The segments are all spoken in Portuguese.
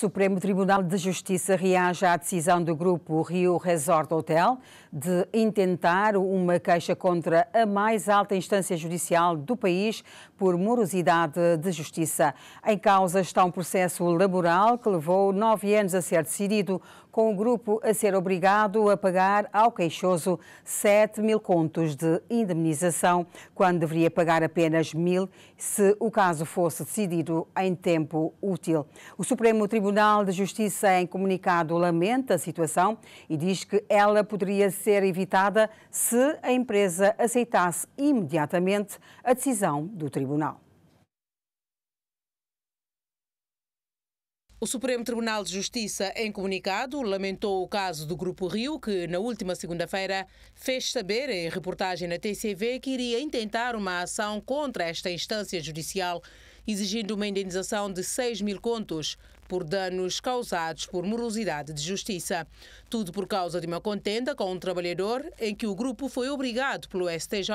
Supremo Tribunal de Justiça reage à decisão do grupo Rio Resort Hotel de intentar uma queixa contra a mais alta instância judicial do país por morosidade de justiça. Em causa está um processo laboral que levou nove anos a ser decidido, com o grupo a ser obrigado a pagar ao queixoso 7 mil contos de indemnização, quando deveria pagar apenas mil se o caso fosse decidido em tempo útil. O Supremo Tribunal de Justiça, em comunicado, lamenta a situação e diz que ela poderia ser evitada se a empresa aceitasse imediatamente a decisão do Tribunal. O Supremo Tribunal de Justiça, em comunicado, lamentou o caso do Grupo Rio, que na última segunda-feira fez saber, em reportagem na TCV, que iria intentar uma ação contra esta instância judicial, exigindo uma indenização de 6 mil contos por danos causados por morosidade de justiça. Tudo por causa de uma contenda com um trabalhador em que o grupo foi obrigado pelo STJ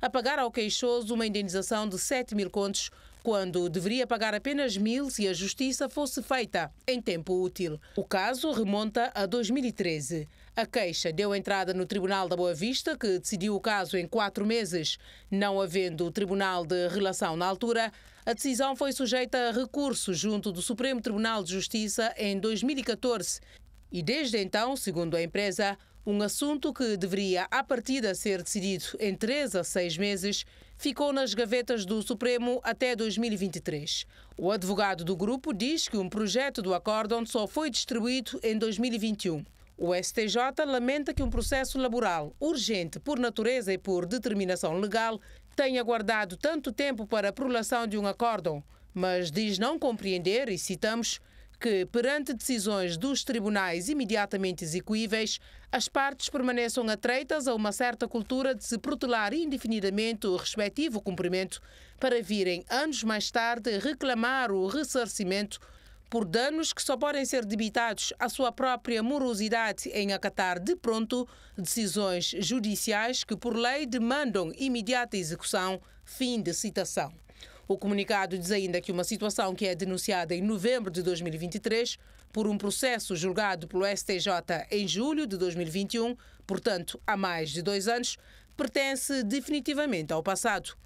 a pagar ao queixoso uma indenização de 7 mil contos quando deveria pagar apenas mil se a justiça fosse feita em tempo útil. O caso remonta a 2013. A queixa deu entrada no Tribunal da Boa Vista, que decidiu o caso em quatro meses. Não havendo o Tribunal de Relação na altura, a decisão foi sujeita a recurso junto do Supremo Tribunal de Justiça em 2014. E desde então, segundo a empresa, um assunto que deveria, à partida, ser decidido em três a seis meses ficou nas gavetas do Supremo até 2023. O advogado do grupo diz que um projeto do acórdão só foi distribuído em 2021. O STJ lamenta que um processo laboral, urgente por natureza e por determinação legal, tenha guardado tanto tempo para a prolação de um acórdão, mas diz não compreender, e citamos, que, perante decisões dos tribunais imediatamente execuíveis, as partes permaneçam atreitas a uma certa cultura de se protelar indefinidamente o respectivo cumprimento para virem, anos mais tarde, reclamar o ressarcimento por danos que só podem ser debitados à sua própria morosidade em acatar de pronto decisões judiciais que, por lei, demandam imediata execução. Fim de citação. O comunicado diz ainda que uma situação que é denunciada em novembro de 2023 por um processo julgado pelo STJ em julho de 2021, portanto há mais de dois anos, pertence definitivamente ao passado.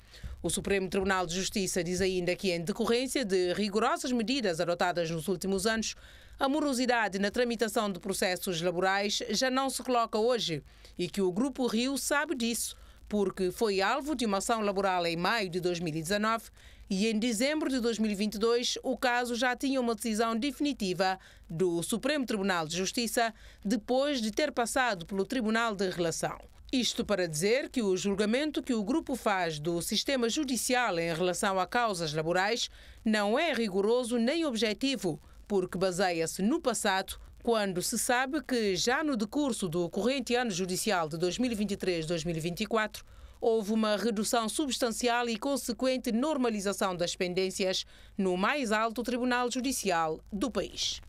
O Supremo Tribunal de Justiça diz ainda que, em decorrência de rigorosas medidas adotadas nos últimos anos, a morosidade na tramitação de processos laborais já não se coloca hoje e que o Grupo Rio sabe disso, porque foi alvo de uma ação laboral em maio de 2019 e em dezembro de 2022 o caso já tinha uma decisão definitiva do Supremo Tribunal de Justiça, depois de ter passado pelo Tribunal de Relação. Isto para dizer que o julgamento que o grupo faz do sistema judicial em relação a causas laborais não é rigoroso nem objetivo, porque baseia-se no passado, quando se sabe que já no decurso do corrente ano judicial de 2023-2024, houve uma redução substancial e consequente normalização das pendências no mais alto Tribunal Judicial do país.